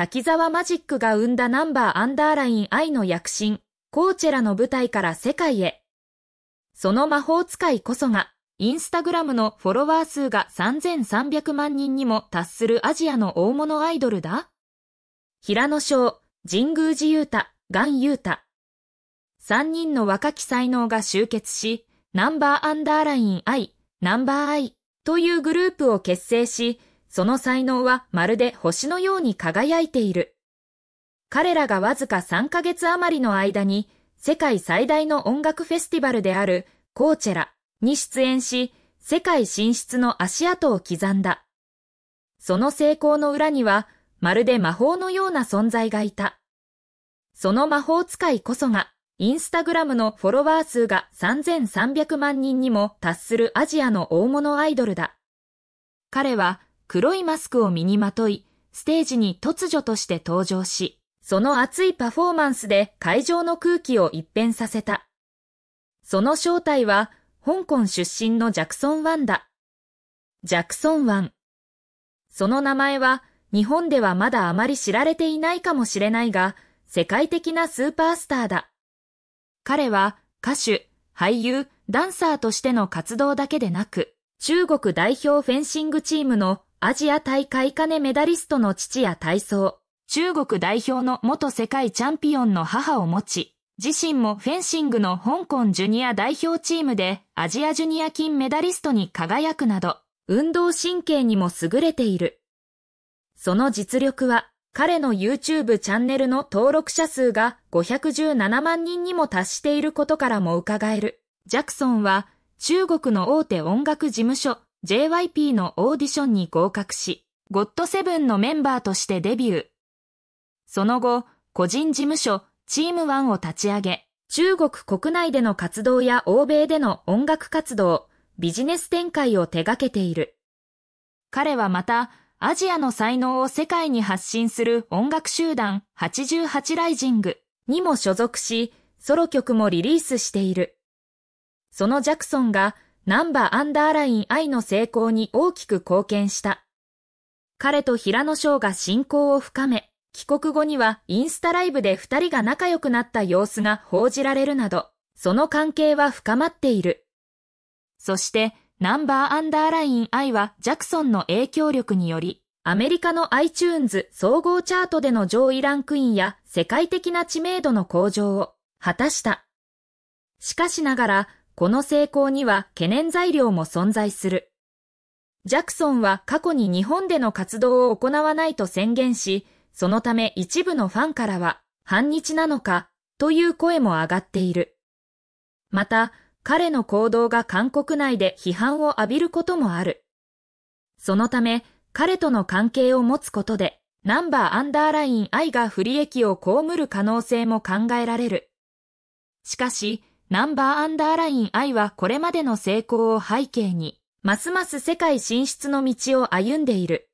滝沢マジックが生んだナンバーアンダーライン愛の躍進、コーチェラの舞台から世界へ。その魔法使いこそが、インスタグラムのフォロワー数が3300万人にも達するアジアの大物アイドルだ平野翔、神宮寺勇太、ガン勇太。三人の若き才能が集結し、ナンバーアンダーラインイナンバーアイというグループを結成し、その才能はまるで星のように輝いている。彼らがわずか3ヶ月余りの間に、世界最大の音楽フェスティバルであるコーチェラに出演し、世界進出の足跡を刻んだ。その成功の裏には、まるで魔法のような存在がいた。その魔法使いこそが、インスタグラムのフォロワー数が3300万人にも達するアジアの大物アイドルだ。彼は黒いマスクを身にまとい、ステージに突如として登場し、その熱いパフォーマンスで会場の空気を一変させた。その正体は、香港出身のジャクソン・ワンだ。ジャクソン・ワン。その名前は、日本ではまだあまり知られていないかもしれないが、世界的なスーパースターだ。彼は歌手、俳優、ダンサーとしての活動だけでなく、中国代表フェンシングチームのアジア大会金メダリストの父や体操、中国代表の元世界チャンピオンの母を持ち、自身もフェンシングの香港ジュニア代表チームでアジアジュニア金メダリストに輝くなど、運動神経にも優れている。その実力は、彼の YouTube チャンネルの登録者数が517万人にも達していることからも伺える。ジャクソンは、中国の大手音楽事務所、JYP のオーディションに合格し、ゴッドセブンのメンバーとしてデビュー。その後、個人事務所、チームワンを立ち上げ、中国国内での活動や欧米での音楽活動、ビジネス展開を手掛けている。彼はまた、アジアの才能を世界に発信する音楽集団88ライジングにも所属し、ソロ曲もリリースしている。そのジャクソンがナンバーアンダーライン愛の成功に大きく貢献した。彼と平野翔が親交を深め、帰国後にはインスタライブで二人が仲良くなった様子が報じられるなど、その関係は深まっている。そして、ナンバーアンダーライン愛はジャクソンの影響力により、アメリカの iTunes 総合チャートでの上位ランクインや世界的な知名度の向上を果たした。しかしながら、この成功には懸念材料も存在する。ジャクソンは過去に日本での活動を行わないと宣言し、そのため一部のファンからは、反日なのか、という声も上がっている。また、彼の行動が韓国内で批判を浴びることもある。そのため、彼との関係を持つことで、ナンバーアンダーライン I が不利益を被る可能性も考えられる。しかし、ナンバーアンダーライン I はこれまでの成功を背景に、ますます世界進出の道を歩んでいる。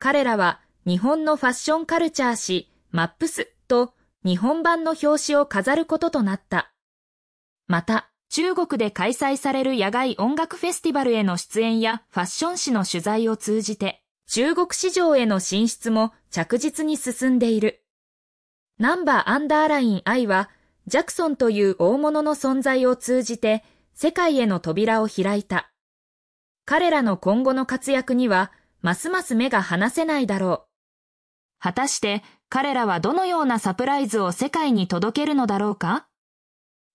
彼らは日本のファッションカルチャー誌、マップスと日本版の表紙を飾ることとなった。また、中国で開催される野外音楽フェスティバルへの出演やファッション誌の取材を通じて、中国市場への進出も着実に進んでいる。ナンバーアンダーライン I はジャクソンという大物の存在を通じて世界への扉を開いた。彼らの今後の活躍には、ますます目が離せないだろう。果たして彼らはどのようなサプライズを世界に届けるのだろうか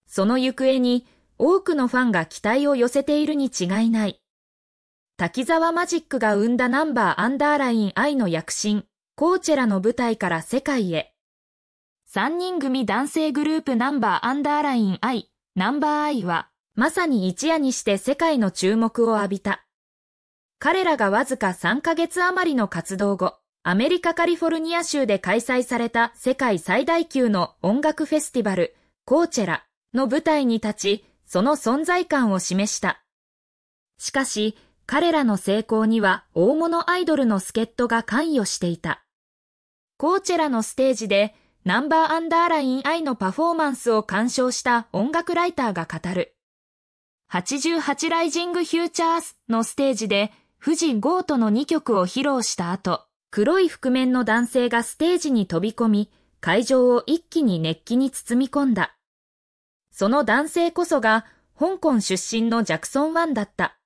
その行方に多くのファンが期待を寄せているに違いない。滝沢マジックが生んだナンバーアンダーライン愛の躍進、コーチェラの舞台から世界へ。3人組男性グループナンバーアンダーライン I、ナンバー I は、まさに一夜にして世界の注目を浴びた。彼らがわずか3ヶ月余りの活動後、アメリカカリフォルニア州で開催された世界最大級の音楽フェスティバル、コーチェラの舞台に立ち、その存在感を示した。しかし、彼らの成功には大物アイドルの助っ人が関与していた。コーチェラのステージでナンバーアンダーラインイのパフォーマンスを鑑賞した音楽ライターが語る。88ライジングフューチャースのステージで富士ゴートの2曲を披露した後、黒い覆面の男性がステージに飛び込み、会場を一気に熱気に包み込んだ。その男性こそが香港出身のジャクソン・ワンだった。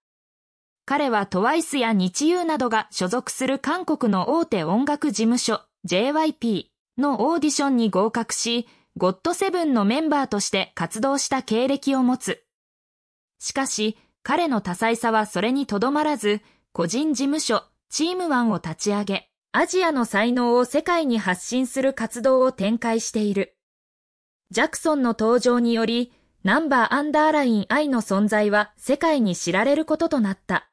彼はトワイスや日遊などが所属する韓国の大手音楽事務所 JYP。のオーディションに合格し、ゴッドセブンのメンバーとして活動した経歴を持つ。しかし、彼の多彩さはそれにとどまらず、個人事務所、チームワンを立ち上げ、アジアの才能を世界に発信する活動を展開している。ジャクソンの登場により、ナンバーアンダーライン愛の存在は世界に知られることとなった。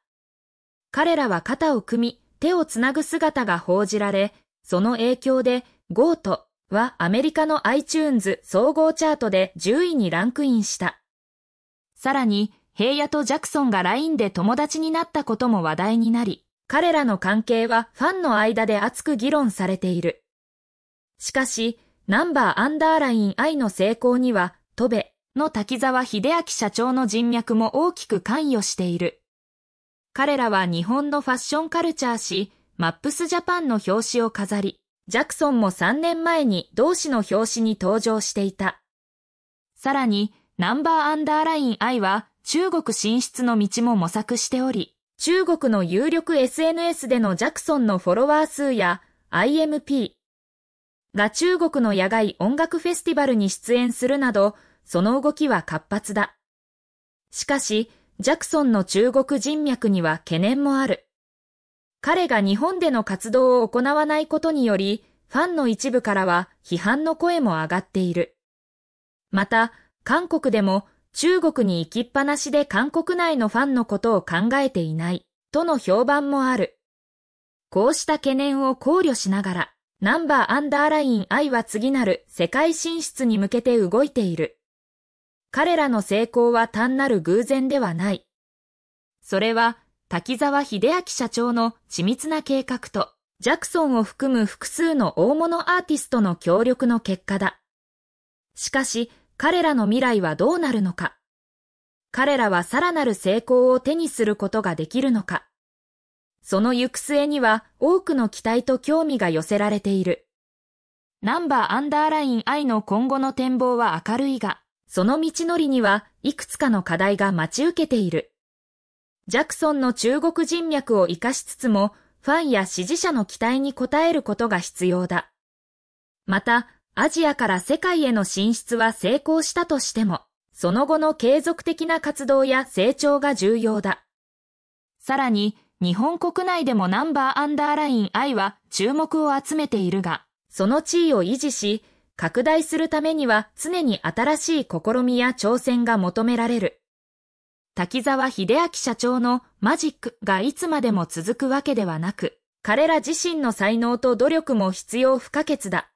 彼らは肩を組み、手をつなぐ姿が報じられ、その影響でゴートはアメリカの iTunes 総合チャートで10位にランクインした。さらに、平野とジャクソンが LINE で友達になったことも話題になり、彼らの関係はファンの間で熱く議論されている。しかし、ナンバーアンダーライン I の成功には、トベの滝沢秀明社長の人脈も大きく関与している。彼らは日本のファッションカルチャー誌、マップスジャパンの表紙を飾り、ジャクソンも3年前に同誌の表紙に登場していた。さらに、ナンバーアンダーライン I は中国進出の道も模索しており、中国の有力 SNS でのジャクソンのフォロワー数や IMP が中国の野外音楽フェスティバルに出演するなど、その動きは活発だ。しかし、ジャクソンの中国人脈には懸念もある。彼が日本での活動を行わないことにより、ファンの一部からは批判の声も上がっている。また、韓国でも中国に行きっぱなしで韓国内のファンのことを考えていないとの評判もある。こうした懸念を考慮しながら、ナンバーアンダーライン I は次なる世界進出に向けて動いている。彼らの成功は単なる偶然ではない。それは滝沢秀明社長の緻密な計画と、ジャクソンを含む複数の大物アーティストの協力の結果だ。しかし、彼らの未来はどうなるのか彼らはさらなる成功を手にすることができるのかその行く末には多くの期待と興味が寄せられている。ナンバーアンダーライン I の今後の展望は明るいが、その道のりにはいくつかの課題が待ち受けている。ジャクソンの中国人脈を活かしつつも、ファンや支持者の期待に応えることが必要だ。また、アジアから世界への進出は成功したとしても、その後の継続的な活動や成長が重要だ。さらに、日本国内でもナンバーアンダーライン I は注目を集めているが、その地位を維持し、拡大するためには常に新しい試みや挑戦が求められる。滝沢秀明社長のマジックがいつまでも続くわけではなく、彼ら自身の才能と努力も必要不可欠だ。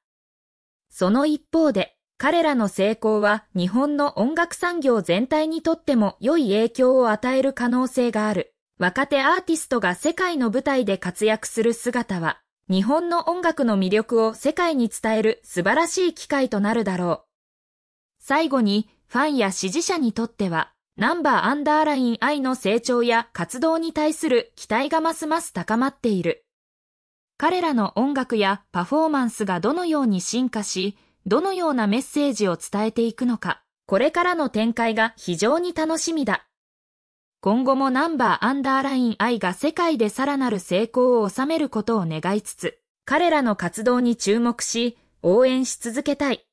その一方で、彼らの成功は日本の音楽産業全体にとっても良い影響を与える可能性がある。若手アーティストが世界の舞台で活躍する姿は、日本の音楽の魅力を世界に伝える素晴らしい機会となるだろう。最後に、ファンや支持者にとっては、ナンバーアンダーライン I の成長や活動に対する期待がますます高まっている。彼らの音楽やパフォーマンスがどのように進化し、どのようなメッセージを伝えていくのか、これからの展開が非常に楽しみだ。今後もナンバーアンダーライン I が世界でさらなる成功を収めることを願いつつ、彼らの活動に注目し、応援し続けたい。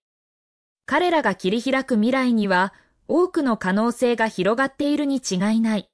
彼らが切り開く未来には、多くの可能性が広がっているに違いない。